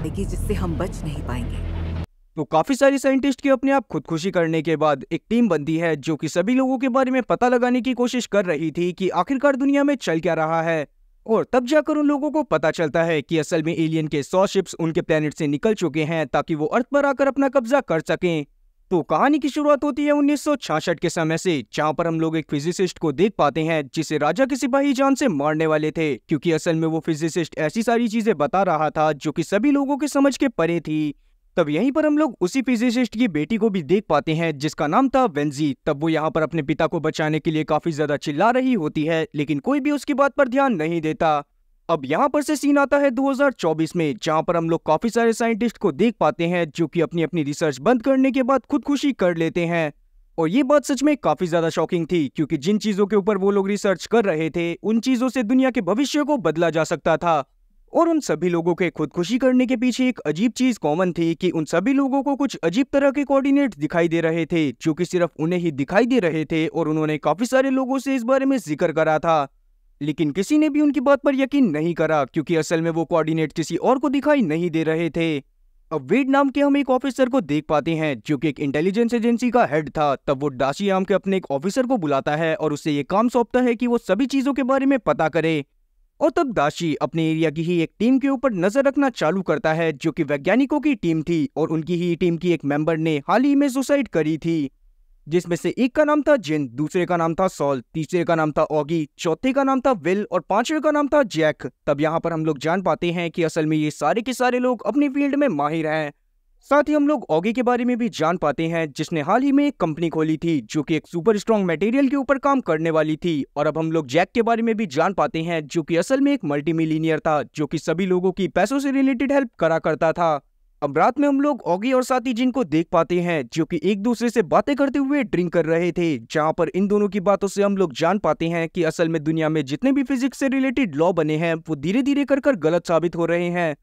आएगी जिससे हम बच नहीं पाएंगे तो काफी सारे साइंटिस्ट की अपने आप खुदकुशी करने के बाद एक टीम बनती है जो कि सभी लोगों के बारे में पता लगाने की कोशिश कर रही थी कि आखिरकार दुनिया में चल क्या रहा है और तब जाकर उन लोगों को पता चलता है कि असल में एलियन के सौ शिप्स उनके प्लेनेट से निकल चुके हैं ताकि वो अर्थ पर आकर अपना कब्जा कर सकें तो कहानी की शुरुआत होती है उन्नीस के समय से जहाँ पर हम लोग एक फिजिसिस्ट को देख पाते हैं जिसे राजा के सिपाही जान से मारने वाले थे क्योंकि असल में वो फिजिसिस्ट ऐसी सारी चीजें बता रहा था जो कि सभी लोगों के समझ के परे थी तब यहीं पर हम लोग उसी फिजिसिस्ट की बेटी को भी देख पाते हैं जिसका नाम था वेंजी तब वो यहाँ पर अपने पिता को बचाने के लिए काफी ज्यादा चिल्ला रही होती है लेकिन कोई भी उसकी बात पर ध्यान नहीं देता अब यहाँ पर से सीन आता है 2024 में जहाँ पर हम लोग काफी सारे साइंटिस्ट को देख पाते हैं जो कि अपनी अपनी रिसर्च बंद करने के बाद खुदकुशी कर लेते हैं और ये बात सच में काफी ज्यादा शॉकिंग थी क्योंकि जिन चीजों के ऊपर वो लोग रिसर्च कर रहे थे उन चीजों से दुनिया के भविष्य को बदला जा सकता था और उन सभी लोगों के खुदकुशी करने के पीछे एक अजीब चीज कॉमन थी कि उन सभी लोगों को कुछ अजीब तरह के कोऑर्डिनेट दिखाई दे रहे थे जो कि सिर्फ उन्हें ही दिखाई दे रहे थे और उन्होंने काफी सारे लोगों से इस बारे में जिक्र करा था लेकिन किसी ने भी उनकी बात पर यकीन नहीं करा क्योंकि असल में वो कोऑर्डिनेट किसी और को दिखाई नहीं दे रहे थे अब वेड नाम के हम एक ऑफिसर को देख पाते हैं जो कि एक इंटेलिजेंस एजेंसी का हेड था तब वो डाशी नाम के अपने एक ऑफिसर को बुलाता है और उससे ये काम सौंपता है कि वो सभी चीज़ों के बारे में पता करे और तब दाशी अपने एरिया की ही एक टीम के ऊपर नजर रखना चालू करता है जो कि वैज्ञानिकों की टीम थी और उनकी ही टीम की एक मेंबर ने हाल ही में सुसाइड करी थी जिसमें से एक का नाम था जिन दूसरे का नाम था सॉल तीसरे का नाम था ऑगी चौथे का नाम था विल और पांचवे का नाम था जैक तब यहाँ पर हम लोग जान पाते हैं कि असल में ये सारे के सारे लोग अपनी फील्ड में माहिर हैं साथ ही हम लोग ऑगी के बारे में भी जान पाते हैं जिसने हाल ही में एक कंपनी खोली थी जो कि एक सुपर स्ट्रॉन्ग मटेरियल के ऊपर काम करने वाली थी और अब हम लोग जैक के बारे में भी जान पाते हैं जो कि असल में एक मल्टी मिलीनियर था जो कि सभी लोगों की पैसों से रिलेटेड हेल्प करा करता था अब रात में हम लोग ऑगी और साथी जिन को देख पाते हैं जो कि एक दूसरे से बातें करते हुए ड्रिंक कर रहे थे जहां पर इन दोनों की बातों से हम लोग जान पाते हैं कि असल में दुनिया में जितने भी फिजिक्स से रिलेटेड लॉ बने हैं वो धीरे धीरे कर कर गलत साबित हो रहे हैं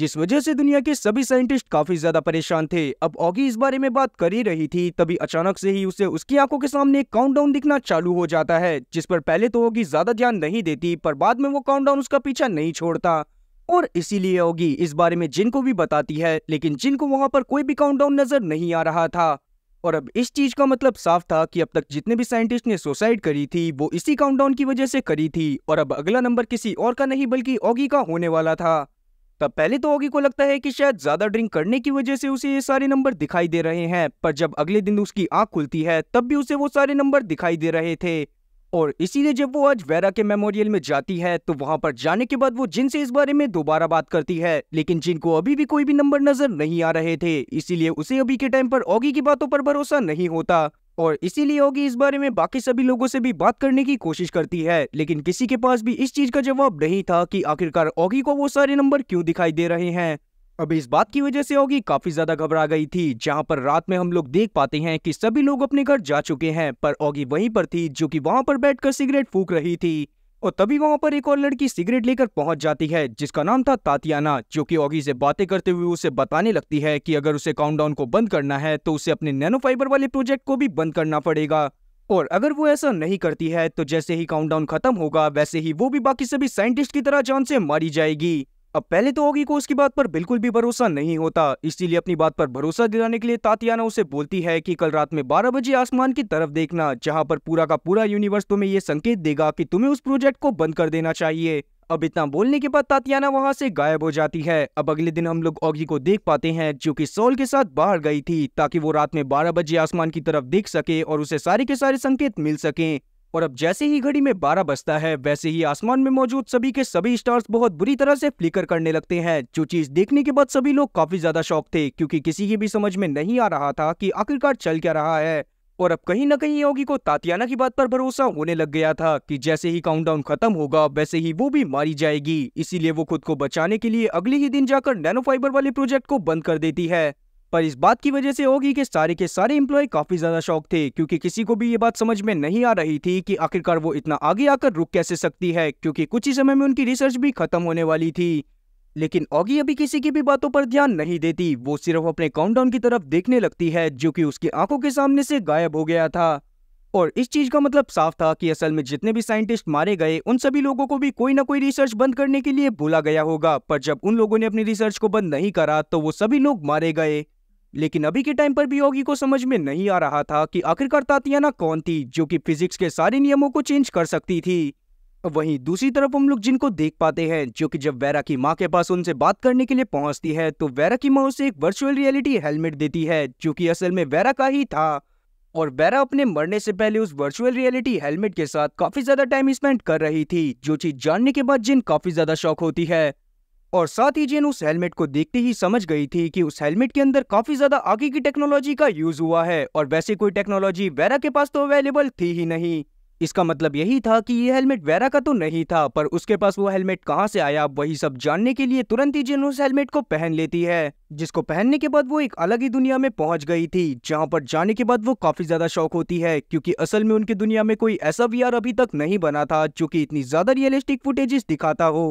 जिस वजह से दुनिया के सभी साइंटिस्ट काफी ज्यादा परेशान थे अब ऑगी इस बारे में बात कर ही रही थी तभी अचानक से ही उसे उसकी आंखों के सामने काउंटडाउन दिखना चालू हो जाता है जिस पर पहले तो ऑगी ज्यादा ध्यान नहीं देती पर बाद में वो काउंटडाउन उसका पीछा नहीं छोड़ता और इसीलिए होगी इस बारे में जिनको भी बताती है लेकिन जिनको वहां पर कोई भी काउंटडाउन नजर नहीं आ रहा था और अब इस चीज का मतलब साफ था कि अब तक जितने भी साइंटिस्ट ने सुसाइड करी थी वो इसी काउंटडाउन की वजह से करी थी और अब अगला नंबर किसी और का नहीं बल्कि ओगी का होने वाला था तब पहले तो ओगी को लगता है कि शायद ज्यादा ड्रिंक करने की वजह से उसे ये सारे नंबर दिखाई दे रहे हैं पर जब अगले दिन उसकी आंख खुलती है तब भी उसे वो सारे नंबर दिखाई दे रहे थे और इसीलिए जब वो आज वेरा के मेमोरियल में जाती है तो वहां पर जाने के बाद वो जिन से इस बारे में दोबारा बात करती है लेकिन जिनको अभी भी कोई भी नंबर नजर नहीं आ रहे थे इसीलिए उसे अभी के टाइम पर ओगी की बातों पर भरोसा नहीं होता और इसीलिए ओगी इस बारे में बाकी सभी लोगों से भी बात करने की कोशिश करती है लेकिन किसी के पास भी इस चीज का जवाब नहीं था कि आखिरकार ओगी को वो सारे नंबर क्यों दिखाई दे रहे हैं अब इस बात की वजह से होगी काफी ज्यादा घबरा गई थी जहां पर रात में हम लोग देख पाते हैं कि सभी लोग अपने घर जा चुके हैं पर ओगी वहीं पर थी जो कि वहां पर बैठकर सिगरेट फूक रही थी और तभी वहां पर एक और लड़की सिगरेट लेकर पहुंच जाती है जिसका नाम था तातियाना जो कि ओगी से बातें करते हुए उसे बताने लगती है कि अगर उसे काउंटडाउन को बंद करना है तो उसे अपने नैनो फाइबर वाले प्रोजेक्ट को भी बंद करना पड़ेगा और अगर वो ऐसा नहीं करती है तो जैसे ही काउंटडाउन खत्म होगा वैसे ही वो भी बाकी सभी साइंटिस्ट की तरह जान से मारी जाएगी अब पहले तो ओगी को उसकी बात पर बिल्कुल भी भरोसा नहीं होता इसीलिए अपनी बात पर भरोसा दिलाने के लिए तातियाना उसे बोलती है कि कल रात में 12 बजे आसमान की तरफ देखना जहां पर पूरा का पूरा यूनिवर्स तुम्हें यह संकेत देगा कि तुम्हें उस प्रोजेक्ट को बंद कर देना चाहिए अब इतना बोलने के बाद तातियाना वहां से गायब हो जाती है अब अगले दिन हम लोग ऑगी को देख पाते हैं जो कि सोल के साथ बाहर गई थी ताकि वो रात में 12 बजे आसमान की तरफ देख सके और उसे सारे के सारे संकेत मिल सकें और अब जैसे ही घड़ी में बारह बजता है वैसे ही आसमान में मौजूद सभी के सभी स्टार्स बहुत बुरी तरह से फ्लिकर करने लगते हैं जो चीज देखने के बाद सभी लोग काफी ज्यादा शौक थे क्योंकि किसी की भी समझ में नहीं आ रहा था कि आखिरकार चल क्या रहा है और अब कहीं ना कहीं योगी को तातियाना की बात पर भरोसा होने लग गया था कि जैसे ही काउंटडाउन खत्म होगा वैसे ही वो भी मारी जाएगी इसीलिए वो खुद को बचाने के लिए अगले ही दिन जाकर नैनो फाइबर वाले प्रोजेक्ट को बंद कर देती है पर इस बात की वजह से होगी कि सारे के सारे इम्प्लॉय काफी ज्यादा शौक थे क्योंकि किसी को भी ये बात समझ में नहीं आ रही थी कि आखिरकार वो इतना आगे आकर रुक कैसे सकती है क्योंकि कुछ ही समय में उनकी रिसर्च भी खत्म होने वाली थी लेकिन ऑगी अभी किसी की भी बातों पर ध्यान नहीं देती वो सिर्फ अपने काउंटडाउन की तरफ देखने लगती है जो कि उसकी आंखों के सामने से गायब हो गया था और इस चीज का मतलब साफ था कि असल में जितने भी साइंटिस्ट मारे गए उन सभी लोगों को भी कोई ना कोई रिसर्च बंद करने के लिए बोला गया होगा पर जब उन लोगों ने अपनी रिसर्च को बंद नहीं करा तो वो सभी लोग मारे गए लेकिन अभी के टाइम पर भी योगी को समझ में नहीं आ रहा था कि आखिरकार तातियाना कौन थी जो कि फिजिक्स के सारे नियमों को चेंज कर सकती थी वहीं दूसरी तरफ हम लोग जिनको देख पाते हैं जो कि जब वैरा की माँ के पास उनसे बात करने के लिए पहुंचती है तो वैरा की माँ उसे एक वर्चुअल रियलिटी हेलमेट देती है जो कि असल में वैरा का ही था और वैरा अपने मरने से पहले उस वर्चुअल रियलिटी हेलमेट के साथ काफी ज्यादा टाइम स्पेंड कर रही थी जो चीज जानने के बाद जिन काफी ज्यादा शौक होती है और साथ ही जेन उस हेलमेट को देखते ही समझ गई थी कि उस हेलमेट के अंदर काफी ज्यादा आगे की टेक्नोलॉजी का यूज हुआ है और वैसे कोई टेक्नोलॉजी वेरा के पास तो अवेलेबल थी ही नहीं इसका मतलब यही था कि ये हेलमेट वेरा का तो नहीं था पर उसके पास वो हेलमेट कहाँ से आया वही सब जानने के लिए तुरंत ही जेन उस हेलमेट को पहन लेती है जिसको पहनने के बाद वो एक अलग ही दुनिया में पहुंच गई थी जहां पर जाने के बाद वो काफी ज्यादा शौक होती है क्योंकि असल में उनकी दुनिया में कोई ऐसा वी अभी तक नहीं बना था जो कि इतनी ज्यादा रियलिस्टिक फुटेजेस दिखाता हो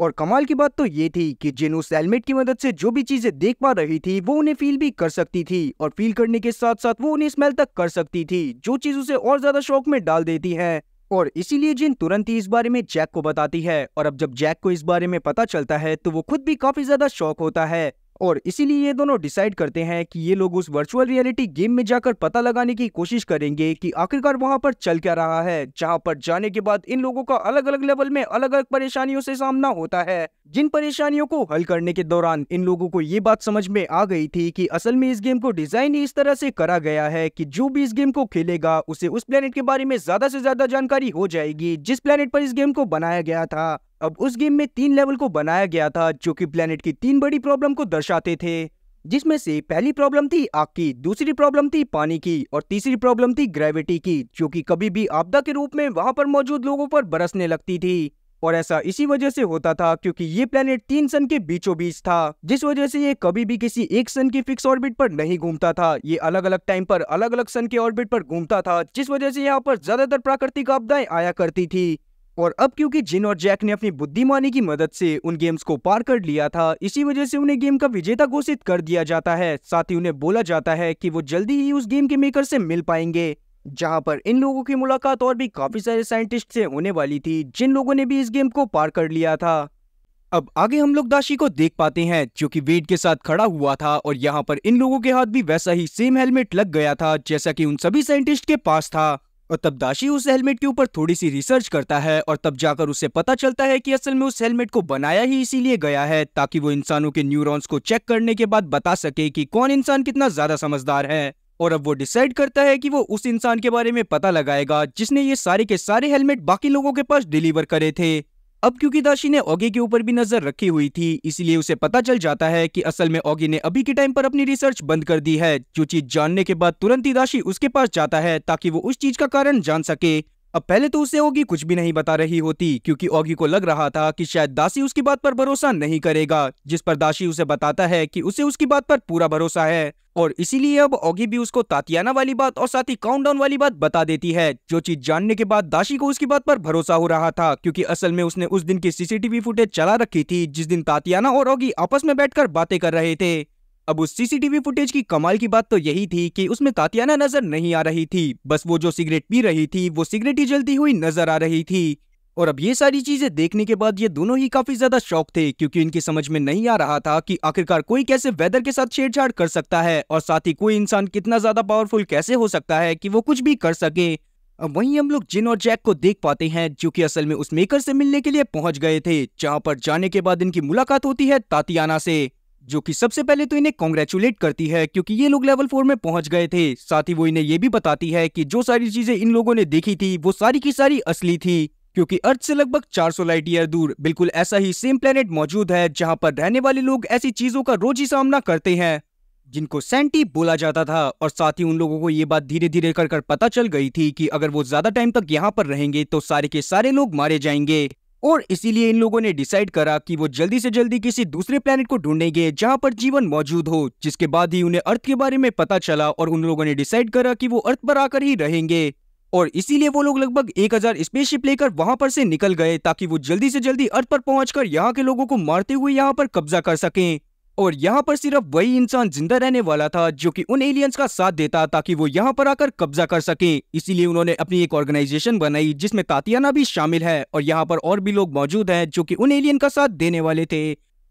और कमाल की बात तो ये थी कि जिन उस हेलमेट की मदद से जो भी चीजें देख पा रही थी वो उन्हें फील भी कर सकती थी और फील करने के साथ साथ वो उन्हें स्मेल तक कर सकती थी जो चीज उसे और ज्यादा शौक में डाल देती है और इसीलिए जिन तुरंत ही इस बारे में जैक को बताती है और अब जब जैक को इस बारे में पता चलता है तो वो खुद भी काफी ज्यादा शौक होता है और इसीलिए ये दोनों डिसाइड करते हैं कि ये लोग उस वर्चुअल रियलिटी गेम में जाकर पता लगाने की कोशिश करेंगे कि आखिरकार वहां पर चल क्या रहा है जहां पर जाने के बाद इन लोगों का अलग अलग लेवल में अलग अलग परेशानियों से सामना होता है जिन परेशानियों को हल करने के दौरान इन लोगों को ये बात समझ में आ गई थी कि असल में इस गेम को डिजाइन इस तरह से करा गया है कि जो भी इस गेम को खेलेगा उसे उस प्लेनेट के बारे में ज्यादा से ज्यादा जानकारी हो जाएगी जिस प्लेनेट पर इस गेम को बनाया गया था अब उस गेम में तीन लेवल को बनाया गया था जो कि प्लेनेट की तीन बड़ी प्रॉब्लम को दर्शाते थे जिसमें से पहली प्रॉब्लम थी आग की दूसरी प्रॉब्लम थी पानी की और तीसरी प्रॉब्लम थी ग्रेविटी की जो कि कभी भी आपदा के रूप में वहां पर मौजूद लोगों पर बरसने लगती थी और ऐसा इसी वजह से होता था क्योंकि ये प्लेनेट तीन सन के बीचों बीच था जिस वजह से ये कभी भी किसी एक सन की फिक्स ऑर्बिट पर नहीं घूमता था ये अलग अलग टाइम पर अलग अलग सन के ऑर्बिट पर घूमता था जिस वजह से यहाँ पर ज्यादातर प्राकृतिक आपदाएं आया करती थी और अब क्योंकि जिन और जैक ने अपनी बुद्धिमानी की मदद से उन गेम्स को पार कर लिया था इसी वजह से उन्हें गेम का विजेता घोषित कर दिया जाता है साथ ही उन्हें बोला जाता है कि वो जल्दी ही उस गेम के मेकर से मिल पाएंगे जहां पर इन लोगों की मुलाकात और भी काफी सारे साइंटिस्ट से होने वाली थी जिन लोगों ने भी इस गेम को पार कर लिया था अब आगे हम लोग दाशी को देख पाते हैं जो कि वेड के साथ खड़ा हुआ था और यहाँ पर इन लोगों के हाथ भी वैसा ही सेम हेलमेट लग गया था जैसा कि उन सभी साइंटिस्ट के पास था और तब दाशी उस हेलमेट के ऊपर थोड़ी सी रिसर्च करता है और तब जाकर उसे पता चलता है कि असल में उस हेलमेट को बनाया ही इसीलिए गया है ताकि वो इंसानों के न्यूरॉन्स को चेक करने के बाद बता सके कि कौन इंसान कितना ज्यादा समझदार है और अब वो डिसाइड करता है कि वो उस इंसान के बारे में पता लगाएगा जिसने ये सारे के सारे हेलमेट बाकी लोगों के पास डिलीवर करे थे अब क्योंकि दाशी ने ओगी के ऊपर भी नजर रखी हुई थी इसलिए उसे पता चल जाता है कि असल में ओगी ने अभी के टाइम पर अपनी रिसर्च बंद कर दी है जो चीज जानने के बाद तुरंत ही दाशी उसके पास जाता है ताकि वो उस चीज का कारण जान सके अब पहले तो उसे ओगी कुछ भी नहीं बता रही होती क्योंकि ओगी को लग रहा था कि शायद दासी उसकी बात पर भरोसा नहीं करेगा जिस पर दासी उसे बताता है कि उसे उसकी बात पर पूरा भरोसा है और इसीलिए अब ओगी भी उसको तातियाना वाली बात और साथ ही काउंटडाउन वाली बात बता देती है जो चीज जानने के बाद दाशी को उसकी बात पर भरोसा हो रहा था क्योंकि असल में उसने उस दिन की सीसीटीवी फुटेज चला रखी थी जिस दिन तातियाना और ओगी आपस में बैठकर बातें कर रहे थे अब उस सीसीटीवी फुटेज की कमाल की बात तो यही थी कि उसमें तातियाना नजर नहीं आ रही थी बस वो जो सिगरेट पी रही थी वो सिगरेट ही जलती हुई नजर आ रही थी और अब ये सारी चीजें देखने के बाद ये दोनों ही काफी ज्यादा शौक थे क्योंकि इनकी समझ में नहीं आ रहा था कि आखिरकार कोई कैसे वेदर के साथ छेड़छाड़ कर सकता है और साथ ही कोई इंसान कितना ज्यादा पावरफुल कैसे हो सकता है कि वो कुछ भी कर सके अब वहीं हम लोग जिन और जैक को देख पाते हैं जो कि असल में उस मेकर से मिलने के लिए पहुंच गए थे जहां पर जाने के बाद इनकी मुलाकात होती है तातियाना से जो कि सबसे पहले तो इन्हें कॉन्ग्रेचुलेट करती है क्योंकि ये लोग लेवल फोर में पहुंच गए थे साथ ही वो इन्हें ये भी बताती है कि जो सारी चीजें इन लोगों ने देखी थी वो सारी की सारी असली थी क्योंकि अर्थ से लगभग 400 लाइट ईयर दूर बिल्कुल ऐसा ही सेम प्लेनेट मौजूद है जहां पर रहने वाले लोग ऐसी चीजों का रोज ही सामना करते हैं जिनको सेंटी बोला जाता था और साथ ही उन लोगों को ये बात धीरे धीरे कर कर पता चल गई थी कि अगर वो ज्यादा टाइम तक यहाँ पर रहेंगे तो सारे के सारे लोग मारे जाएंगे और इसीलिए इन लोगों ने डिसाइड करा कि वो जल्दी से जल्दी किसी दूसरे प्लेनेट को ढूंढेंगे जहाँ पर जीवन मौजूद हो जिसके बाद ही उन्हें अर्थ के बारे में पता चला और उन लोगों ने डिसाइड करा कि वो अर्थ पर आकर ही रहेंगे और इसीलिए वो लोग लगभग 1000 स्पेसशिप लेकर वहां पर से निकल गए ताकि वो जल्दी से जल्दी अर्थ पर पहुंचकर यहाँ के लोगों को मारते हुए यहाँ पर कब्जा कर सकें और यहाँ पर सिर्फ वही इंसान जिंदा रहने वाला था जो कि उन एलियंस का साथ देता ताकि वो यहाँ पर आकर कब्जा कर सके इसीलिए उन्होंने अपनी एक ऑर्गेनाइजेशन बनाई जिसमें तातियाना भी शामिल है और यहाँ पर और भी लोग मौजूद हैं जो कि उन एलियन का साथ देने वाले थे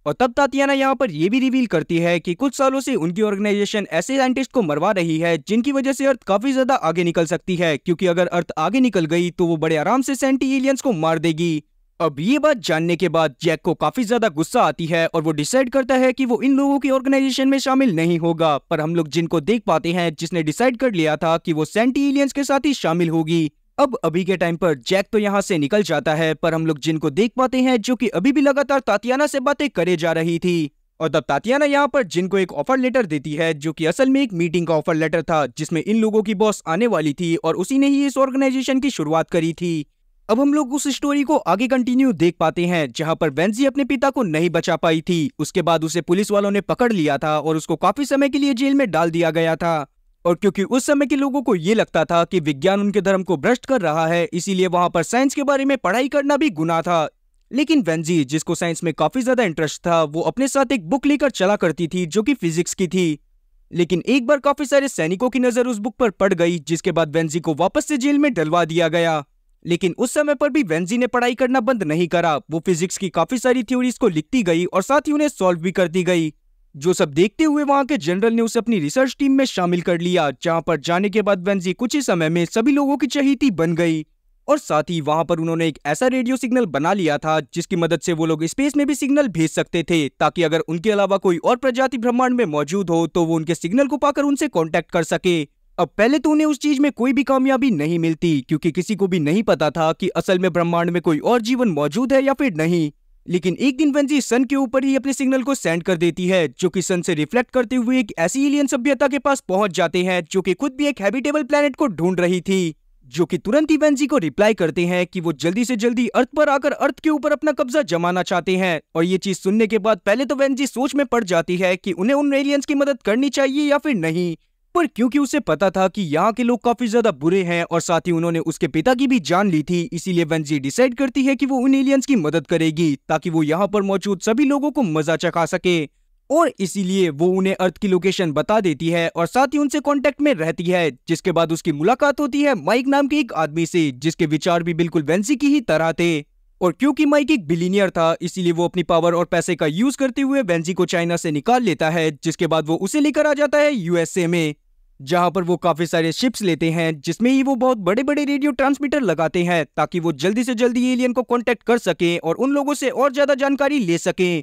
और तब तातियाना यहाँ पर यह भी रिवील करती है कि कुछ सालों से उनकी ऑर्गेनाइजेशन ऐसे साइंटिस्ट को मरवा रही है जिनकी वजह से अर्थ काफी ज्यादा आगे निकल सकती है क्योंकि अगर अर्थ आगे निकल गई तो वो बड़े आराम से सेंटी एलियंस को मार देगी अब ये बात जानने के बाद जैक को काफी ज्यादा गुस्सा आती है और वो डिसाइड करता है कि वो इन लोगों की ऑर्गेनाइजेशन में शामिल नहीं होगा पर हम लोग जिनको देख पाते हैं जिसने डिसाइड कर लिया था कि वो सेंटी एलियंस के साथ ही शामिल होगी अब अभी के टाइम पर जैक तो यहाँ से निकल जाता है पर हम लोग जिनको देख पाते हैं जो कि अभी भी लगातार तातियाना से बातें करे जा रही थी और तब तातियाना यहाँ पर जिनको एक ऑफर लेटर देती है जो कि असल में एक मीटिंग का ऑफर लेटर था जिसमें इन लोगों की बॉस आने वाली थी और उसी ने ही इस ऑर्गेनाइजेशन की शुरुआत करी थी अब हम लोग उस स्टोरी को आगे कंटिन्यू देख पाते हैं जहां पर वेंजी अपने पिता को नहीं बचा पाई थी उसके बाद उसे पुलिस वालों ने पकड़ लिया था और उसको काफी समय के लिए जेल में डाल दिया गया था और क्योंकि उस समय के लोगों को ये लगता था कि विज्ञान उनके धर्म को भ्रष्ट कर रहा है इसीलिए वहां पर साइंस के बारे में पढ़ाई करना भी गुना था लेकिन वेंजी जिसको साइंस में काफी ज्यादा इंटरेस्ट था वो अपने साथ एक बुक लेकर चला करती थी जो कि फिजिक्स की थी लेकिन एक बार काफी सारे सैनिकों की नजर उस बुक पर पड़ गई जिसके बाद वेंजी को वापस से जेल में डलवा दिया गया लेकिन उस समय पर भी वेंजी ने पढ़ाई करना बंद नहीं करा वो फिजिक्स की काफी सारी थ्योरीज को लिखती गई और साथ ही उन्हें सॉल्व भी कर दी गई जो सब देखते हुए वहाँ के जनरल ने उसे अपनी रिसर्च टीम में शामिल कर लिया जहाँ पर जाने के बाद वेंजी कुछ ही समय में सभी लोगों की चहेती बन गई और साथ ही वहां पर उन्होंने एक ऐसा रेडियो सिग्नल बना लिया था जिसकी मदद से वो लोग स्पेस में भी सिग्नल भेज सकते थे ताकि अगर उनके अलावा कोई और प्रजाति ब्रह्मांड में मौजूद हो तो वो उनके सिग्नल को पाकर उनसे कॉन्टैक्ट कर सके अब पहले तो उन्हें उस चीज में कोई भी कामयाबी नहीं मिलती क्योंकि किसी को भी नहीं पता था कि असल में ब्रह्मांड में कोई और जीवन मौजूद है या फिर नहीं लेकिन एक दिन वेंजी सन के ऊपर ही अपने सिग्नल को सेंड कर देती है जो कि सन से रिफ्लेक्ट करते हुए एक ऐसी एलियन सभ्यता के पास पहुंच जाते हैं जो कि खुद भी एक हैबिटेबल प्लेनेट को ढूंढ रही थी जो कि तुरंत ही वेंजी को रिप्लाई करते हैं कि वो जल्दी से जल्दी अर्थ पर आकर अर्थ के ऊपर अपना कब्जा जमाना चाहते हैं और ये चीज सुनने के बाद पहले तो वेंजी सोच में पड़ जाती है कि उन्हें उन एलियंस की मदद करनी चाहिए या फिर नहीं पर क्योंकि उसे पता था कि यहाँ के लोग काफी ज्यादा बुरे हैं और साथ ही उन्होंने उसके पिता की भी जान ली थी इसीलिए वेंजी डिसाइड करती है कि वो उन एलियंस की मदद करेगी ताकि वो यहाँ पर मौजूद सभी लोगों को मजा चखा सके और इसीलिए वो उन्हें अर्थ की लोकेशन बता देती है और साथ ही उनसे कांटेक्ट में रहती है जिसके बाद उसकी मुलाकात होती है माइक नाम के एक आदमी से जिसके विचार भी बिल्कुल वेंसी की ही तरह थे और क्योंकि माइक एक बिलीनियर था इसीलिए वो अपनी पावर और पैसे का यूज करते हुए वेंजी को चाइना से निकाल लेता है जिसके बाद वो उसे लेकर आ जाता है यूएसए में जहां पर वो काफी सारे शिप्स लेते हैं जिसमें ही वो बहुत बड़े बड़े रेडियो ट्रांसमीटर लगाते हैं ताकि वो जल्दी से जल्दी एलियन को कांटेक्ट कर सकें और उन लोगों से और ज्यादा जानकारी ले सकें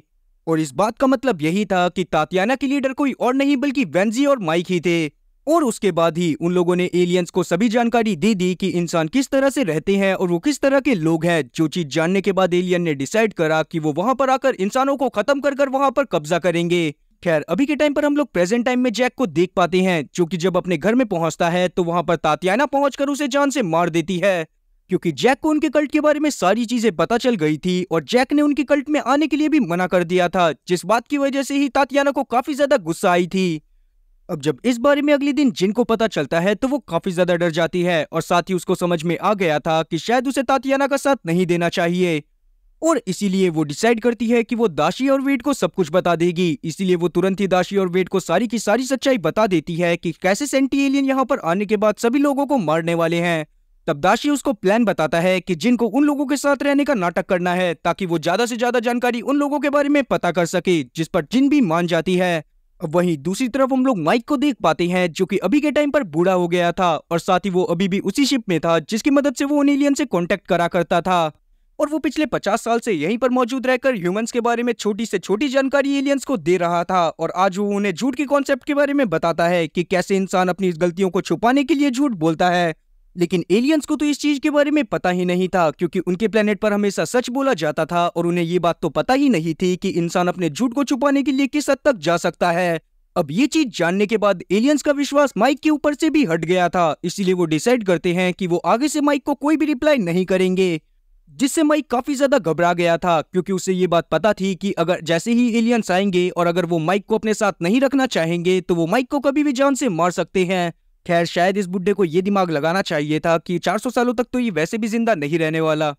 और इस बात का मतलब यही था कि तातियाना की लीडर कोई और नहीं बल्कि वेंजी और माइक ही थे और उसके बाद ही उन लोगों ने एलियंस को सभी जानकारी दे दी कि इंसान किस तरह से रहते हैं और वो किस तरह के लोग हैं जो चीज जानने के बाद एलियन ने डिसाइड करा कि वो वहां पर आकर इंसानों को खत्म कर कर वहां पर कब्जा करेंगे खैर अभी के टाइम पर हम लोग प्रेजेंट टाइम में जैक को देख पाते हैं जो कि जब अपने घर में पहुंचता है तो वहां पर तातियाना पहुंचकर उसे जान से मार देती है क्योंकि जैक को उनके कल्ट के बारे में सारी चीजें पता चल गई थी और जैक ने उनके कल्ट में आने के लिए भी मना कर दिया था जिस बात की वजह से ही तातियाना को काफी ज्यादा गुस्सा आई थी अब जब इस बारे में अगले दिन जिनको पता चलता है तो वो काफी ज्यादा डर जाती है और साथ ही उसको समझ में आ गया था कि शायद उसे तातियाना का साथ नहीं देना चाहिए और इसीलिए वो डिसाइड करती है कि वो दाशी और वेट को सब कुछ बता देगी इसीलिए वो तुरंत ही दाशी और वेट को सारी की सारी सच्चाई बता देती है कि कैसे सेंटी एलियन यहाँ पर आने के बाद सभी लोगों को मारने वाले हैं तब दाशी उसको प्लान बताता है कि जिनको उन लोगों के साथ रहने का नाटक करना है ताकि वो ज्यादा से ज्यादा जानकारी उन लोगों के बारे में पता कर सके जिस पर जिन भी मान जाती है वहीं दूसरी तरफ हम लोग माइक को देख पाते हैं जो कि अभी के टाइम पर बूढ़ा हो गया था और साथ ही वो अभी भी उसी शिप में था जिसकी मदद से वो उन एलियन से कांटेक्ट करा करता था और वो पिछले पचास साल से यहीं पर मौजूद रहकर ह्यूमंस के बारे में छोटी से छोटी जानकारी एलियंस को दे रहा था और आज वो उन्हें झूठ के कॉन्सेप्ट के बारे में बताता है कि कैसे इंसान अपनी गलतियों को छुपाने के लिए झूठ बोलता है लेकिन एलियंस को तो इस चीज के बारे में पता ही नहीं था क्योंकि उनके प्लेनेट पर हमेशा सच बोला जाता था और उन्हें ये बात तो पता ही नहीं थी कि इंसान अपने झूठ को छुपाने के लिए किस हद तक जा सकता है अब ये चीज जानने के बाद एलियंस का विश्वास माइक के ऊपर से भी हट गया था इसलिए वो डिसाइड करते हैं कि वो आगे से माइक को कोई भी रिप्लाई नहीं करेंगे जिससे मई काफी ज्यादा घबरा गया था क्योंकि उसे ये बात पता थी कि अगर जैसे ही एलियंस आएंगे और अगर वो माइक को अपने साथ नहीं रखना चाहेंगे तो वो माइक को कभी भी जान से मार सकते हैं खैर शायद इस बुढ़े को ये दिमाग लगाना चाहिए था कि 400 सालों तक तो ये वैसे भी जिंदा नहीं रहने वाला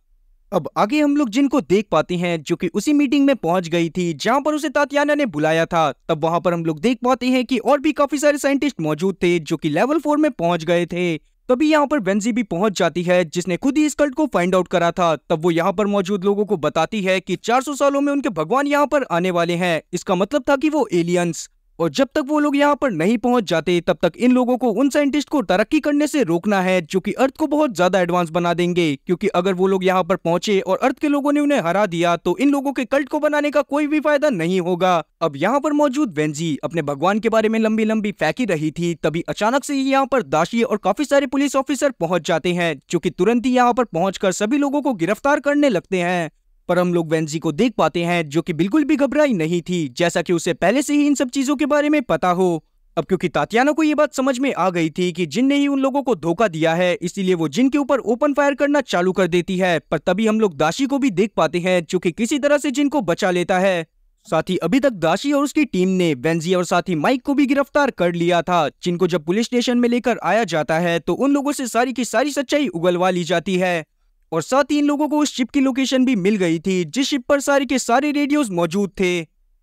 अब आगे हम लोग जिनको देख पाते हैं जो कि उसी मीटिंग में पहुंच गई थी जहां पर उसे तातियाना ने बुलाया था तब वहां पर हम लोग देख पाते हैं कि और भी काफी सारे साइंटिस्ट मौजूद थे जो कि लेवल फोर में पहुंच गए थे तभी यहाँ पर वेंजी भी पहुंच जाती है जिसने खुद ही इस कल्ट को फाइंड आउट करा था तब वो यहाँ पर मौजूद लोगों को बताती है कि 400 सालों में उनके भगवान यहाँ पर आने वाले हैं इसका मतलब था कि वो एलियंस और जब तक वो लोग यहाँ पर नहीं पहुंच जाते तब तक इन लोगों को उन साइंटिस्ट को तरक्की करने से रोकना है जो कि अर्थ को बहुत ज्यादा एडवांस बना देंगे क्योंकि अगर वो लोग यहाँ पर पहुंचे और अर्थ के लोगों ने उन्हें हरा दिया तो इन लोगों के कल्ट को बनाने का कोई भी फायदा नहीं होगा अब यहाँ पर मौजूद वेंजी अपने भगवान के बारे में लंबी लंबी फेंकी रही थी तभी अचानक से ही यहाँ पर दाशी और काफी सारे पुलिस ऑफिसर पहुंच जाते हैं जो की तुरंत ही यहाँ पर पहुंचकर सभी लोगों को गिरफ्तार करने लगते हैं पर हम लोग वेंजी को देख पाते हैं जो कि बिल्कुल भी घबराई नहीं थी जैसा कि उसे पहले से ही इन सब चीजों के बारे में पता हो अब क्योंकि तातियाना को यह बात समझ में आ गई थी कि जिन ने ही उन लोगों को धोखा दिया है इसीलिए वो जिन के ऊपर ओपन फायर करना चालू कर देती है पर तभी हम लोग दाशी को भी देख पाते हैं जो कि किसी तरह से जिन को बचा लेता है साथ ही अभी तक दाशी और उसकी टीम ने वेंजी और साथ ही माइक को भी गिरफ्तार कर लिया था जिनको जब पुलिस स्टेशन में लेकर आया जाता है तो उन लोगों से सारी की सारी सच्चाई उगलवा ली जाती है और साथ ही इन लोगों को उस शिप की लोकेशन भी मिल गई थी जिस शिप पर सारे के सारे रेडियोज मौजूद थे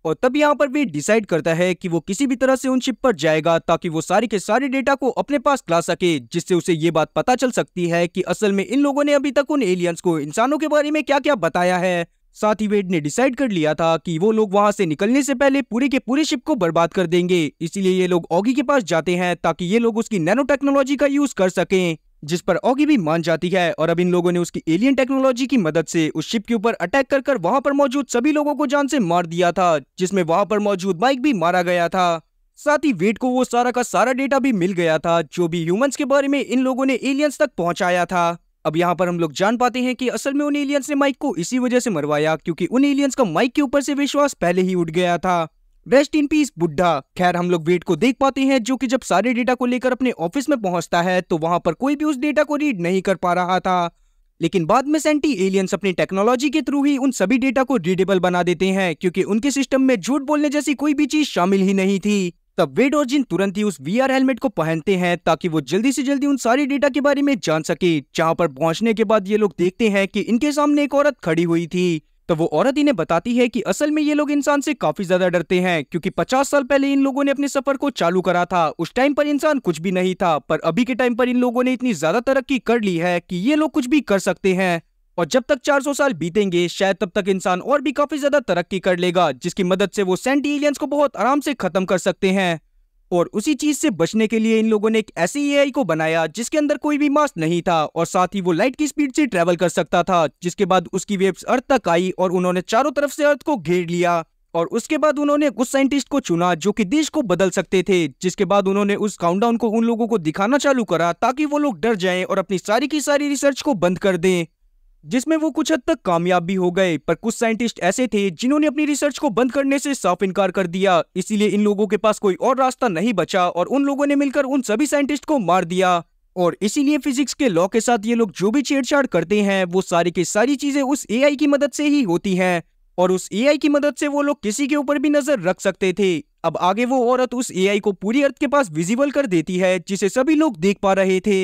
और तब यहाँ पर वे डिसाइड करता है कि वो किसी भी तरह से उन शिप पर जाएगा ताकि वो सारे के सारे डेटा को अपने पास ला सके जिससे उसे ये बात पता चल सकती है कि असल में इन लोगों ने अभी तक उन एलियंस को इंसानों के बारे में क्या क्या बताया है साथ ही वेड ने डिसाइड कर लिया था कि वो लोग वहां से निकलने से पहले पूरे के पूरे शिप को बर्बाद कर देंगे इसीलिए ये लोग ऑगी के पास जाते हैं ताकि ये लोग उसकी नैनो टेक्नोलॉजी का यूज कर सकें जिस पर ऑगी भी मान जाती है और अब इन लोगों ने उसकी एलियन टेक्नोलॉजी की मदद से उस शिप के ऊपर अटैक कर कर वहां पर मौजूद सभी लोगों को जान से मार दिया था जिसमें वहां पर मौजूद माइक भी मारा गया था साथ ही वेट को वो सारा का सारा डेटा भी मिल गया था जो भी ह्यूमंस के बारे में इन लोगों ने एलियंस तक पहुंचाया था अब यहाँ पर हम लोग जान पाते हैं कि असल में उन एलियंस ने माइक को इसी वजह से मरवाया क्योंकि उन एलियंस का माइक के ऊपर से विश्वास पहले ही उठ गया था रेस्ट इन पीस बुड्ढा खैर हम लोग वेट को देख पाते हैं जो कि जब सारे डेटा को लेकर अपने ऑफिस में पहुंचता है तो वहां पर कोई भी उस डेटा को रीड नहीं कर पा रहा था लेकिन बाद में सेंटी एलियंस अपनी टेक्नोलॉजी के थ्रू ही उन सभी डेटा को रीडेबल बना देते हैं क्योंकि उनके सिस्टम में झूठ बोलने जैसी कोई भी चीज शामिल ही नहीं थी तब वेड और जिन तुरंत ही उस वीआर हेलमेट को पहनते हैं ताकि वो जल्दी से जल्दी उन सारी डेटा के बारे में जान सके जहाँ पर पहुंचने के बाद ये लोग देखते हैं कि इनके सामने एक औरत खड़ी हुई थी तो वो औरत इन्हें बताती है कि असल में ये लोग इंसान से काफी ज्यादा डरते हैं क्योंकि पचास साल पहले इन लोगों ने अपने सफर को चालू करा था उस टाइम पर इंसान कुछ भी नहीं था पर अभी के टाइम पर इन लोगों ने इतनी ज्यादा तरक्की कर ली है कि ये लोग कुछ भी कर सकते हैं और जब तक 400 साल बीतेंगे शायद तब तक इंसान और भी काफी ज्यादा तरक्की कर लेगा जिसकी मदद से वो सेंटी एलियंस को बहुत आराम से खत्म कर सकते हैं और उसी चीज से बचने के लिए इन लोगों ने एक ऐसी ए को बनाया जिसके अंदर कोई भी मास्क नहीं था और साथ ही वो लाइट की स्पीड से ट्रेवल कर सकता था जिसके बाद उसकी वेव्स अर्थ तक आई और उन्होंने चारों तरफ से अर्थ को घेर लिया और उसके बाद उन्होंने उस साइंटिस्ट को चुना जो कि देश को बदल सकते थे जिसके बाद उन्होंने उस काउंटडाउन को उन लोगों को दिखाना चालू करा ताकि वो लोग डर जाएं और अपनी सारी की सारी रिसर्च को बंद कर दें जिसमें वो कुछ हद तक कामयाब भी हो गए पर कुछ साइंटिस्ट ऐसे थे जिन्होंने अपनी रिसर्च को बंद करने से साफ इनकार कर दिया इसीलिए इन लोगों के पास कोई और रास्ता नहीं बचा और उन लोगों ने मिलकर उन सभी साइंटिस्ट को मार दिया और इसीलिए फिजिक्स के लॉ के साथ ये लोग जो भी छेड़छाड़ करते हैं वो सारी की सारी चीजें उस ए की मदद से ही होती है और उस ए की मदद से वो लोग किसी के ऊपर भी नजर रख सकते थे अब आगे वो औरत उस ए को पूरी अर्थ के पास विजिबल कर देती है जिसे सभी लोग देख पा रहे थे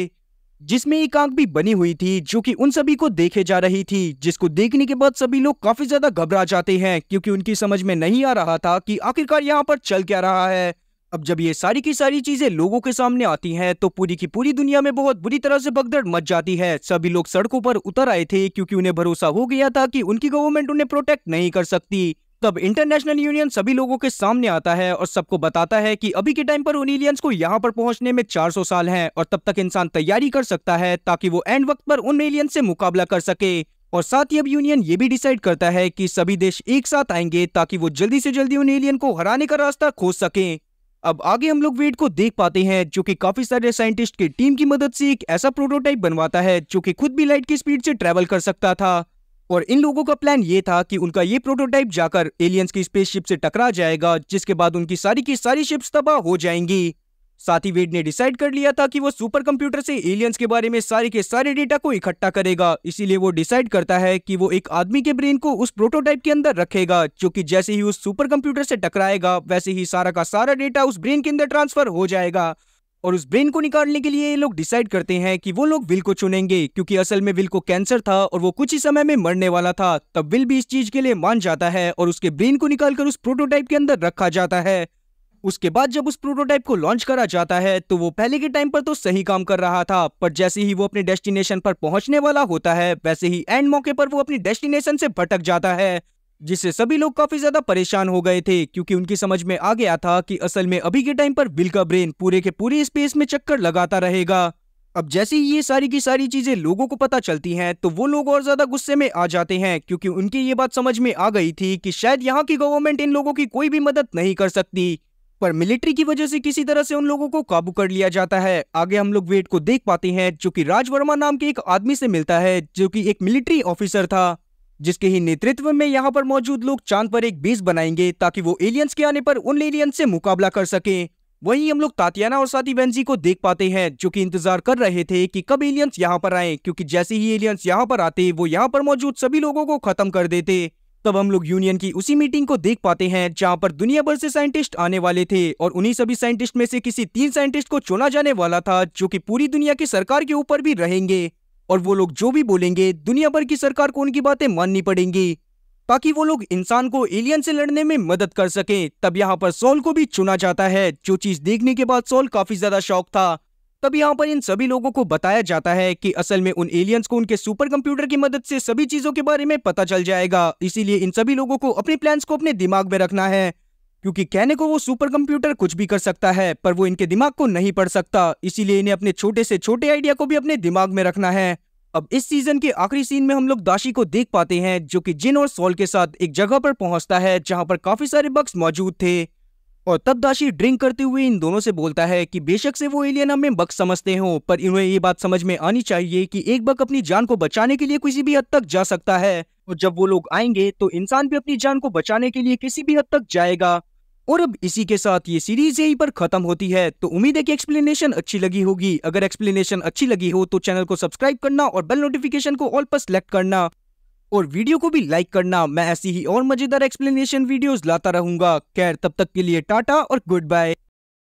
जिसमें एक आंख भी बनी हुई थी जो कि उन सभी को देखे जा रही थी जिसको देखने के बाद सभी लोग काफी ज्यादा घबरा जाते हैं क्योंकि उनकी समझ में नहीं आ रहा था कि आखिरकार यहाँ पर चल क्या रहा है अब जब ये सारी की सारी चीजें लोगों के सामने आती हैं तो पूरी की पूरी दुनिया में बहुत बुरी तरह से भगदड़ मच जाती है सभी लोग सड़कों पर उतर आए थे क्योंकि उन्हें भरोसा हो गया था कि उनकी गवर्नमेंट उन्हें प्रोटेक्ट नहीं कर सकती तब इंटरनेशनल यूनियन सभी लोगों के सामने आता है और सबको बताता है कि अभी के टाइम पर उन एलियंस को यहाँ पर पहुंचने में 400 साल हैं और तब तक इंसान तैयारी कर सकता है ताकि वो एंड वक्त पर उन एलियंस से मुकाबला कर सके और साथ ही अब यूनियन ये भी डिसाइड करता है कि सभी देश एक साथ आएंगे ताकि वो जल्दी से जल्दी उन एलियन को हराने का रास्ता खोज सकें अब आगे हम लोग वेट को देख पाते हैं जो कि काफी सारे साइंटिस्ट की टीम की मदद से एक ऐसा प्रोटोटाइप बनवाता है जो कि खुद भी लाइट की स्पीड से ट्रेवल कर सकता था और इन लोगों का प्लान ये था कि उनका ये प्रोटोटाइप जाकर एलियंस की स्पेसशिप से टकरा जाएगा जिसके बाद उनकी सारी की सारी शिप्स तबाह हो जाएंगी साथ ही वेड ने डिसाइड कर लिया था कि वो सुपर कंप्यूटर से एलियंस के बारे में सारे के सारे डेटा को इकट्ठा करेगा इसीलिए वो डिसाइड करता है कि वो एक आदमी के ब्रेन को उस प्रोटोटाइप के अंदर रखेगा जो कि जैसे ही उस सुपर कंप्यूटर से टकराएगा वैसे ही सारा का सारा डेटा उस ब्रेन के अंदर ट्रांसफर हो जाएगा और उस ब्रेन को निकालने के लिए ये लोग डिसाइड करते हैं कि वो लोग विल को चुनेंगे क्योंकि असल में विल को कैंसर था और वो कुछ ही समय में मरने वाला था तब विल भी इस चीज के लिए मान जाता है और उसके ब्रेन को निकालकर उस प्रोटोटाइप के अंदर रखा जाता है उसके बाद जब उस प्रोटोटाइप को लॉन्च करा जाता है तो वो पहले के टाइम पर तो सही काम कर रहा था पर जैसे ही वो अपने डेस्टिनेशन पर पहुंचने वाला होता है वैसे ही एंड मौके पर वो अपनी डेस्टिनेशन से भटक जाता है जिससे सभी लोग काफी ज्यादा परेशान हो गए थे क्योंकि उनकी समझ में आ गया था कि असल में अभी के टाइम पर बिल का ब्रेन पूरे के पूरे स्पेस में चक्कर लगाता रहेगा अब जैसे ही ये सारी की सारी चीजें लोगों को पता चलती हैं तो वो लोग और ज्यादा गुस्से में आ जाते हैं क्योंकि उनकी ये बात समझ में आ गई थी कि शायद यहाँ की गवर्नमेंट इन लोगों की कोई भी मदद नहीं कर सकती पर मिलिट्री की वजह से किसी तरह से उन लोगों को काबू कर लिया जाता है आगे हम लोग वेट को देख पाते हैं जो कि राज वर्मा नाम के एक आदमी से मिलता है जो कि एक मिलिट्री ऑफिसर था जिसके ही नेतृत्व में यहाँ पर मौजूद लोग चांद पर एक बेस बनाएंगे ताकि वो एलियंस के आने पर उन एलियंस से मुकाबला कर सकें वहीं हम लोग तातियाना और साथी बेंजी को देख पाते हैं जो कि इंतजार कर रहे थे कि कब एलियंस यहाँ पर आए क्योंकि जैसे ही एलियंस यहाँ पर आते वो यहाँ पर मौजूद सभी लोगों को खत्म कर देते तब हम लोग यूनियन की उसी मीटिंग को देख पाते हैं जहाँ पर दुनिया भर से साइंटिस्ट आने वाले थे और उन्हीं सभी साइंटिस्ट में से किसी तीन साइंटिस्ट को चुना जाने वाला था जो कि पूरी दुनिया की सरकार के ऊपर भी रहेंगे और वो लोग जो भी बोलेंगे दुनिया भर की सरकार को उनकी बातें माननी पड़ेंगी ताकि वो लोग इंसान को एलियन से लड़ने में मदद कर सकें तब यहाँ पर सोल को भी चुना जाता है जो चीज देखने के बाद सोल काफी ज्यादा शौक था तब यहाँ पर इन सभी लोगों को बताया जाता है कि असल में उन एलियंस को उनके सुपर कंप्यूटर की मदद से सभी चीजों के बारे में पता चल जाएगा इसीलिए इन सभी लोगों को अपने प्लान्स को अपने दिमाग में रखना है क्योंकि कहने को वो सुपर कंप्यूटर कुछ भी कर सकता है पर वो इनके दिमाग को नहीं पढ़ सकता इसीलिए इन्हें अपने छोटे से छोटे आइडिया को भी अपने दिमाग में रखना है अब इस सीजन के आखिरी सीन में हम लोग दाशी को देख पाते हैं जो कि जिन और सॉल के साथ एक जगह पर पहुंचता है जहां पर काफी सारे बक्स मौजूद थे और तब दाशी ड्रिंक करते हुए इन दोनों से बोलता है कि बेशक से वो एलियन हमें बक समझते हो पर इन्हें ये बात समझ में आनी चाहिए कि एक बक अपनी जान को बचाने के लिए किसी भी हद तक जा सकता है और जब वो लोग आएंगे तो इंसान भी अपनी जान को बचाने के लिए किसी भी हद तक जाएगा और अब इसी के साथ ये सीरीज यहीं पर खत्म होती है तो उम्मीद है कि एक्सप्लेनेशन अच्छी लगी होगी अगर एक्सप्लेनेशन अच्छी लगी हो तो चैनल को सब्सक्राइब करना और बेल नोटिफिकेशन को ऑल पर सिलेक्ट करना और वीडियो को भी लाइक करना मैं ऐसी ही और मजेदार एक्सप्लेनेशन वीडियोस लाता रहूंगा खैर तब तक के लिए टाटा और गुड बाय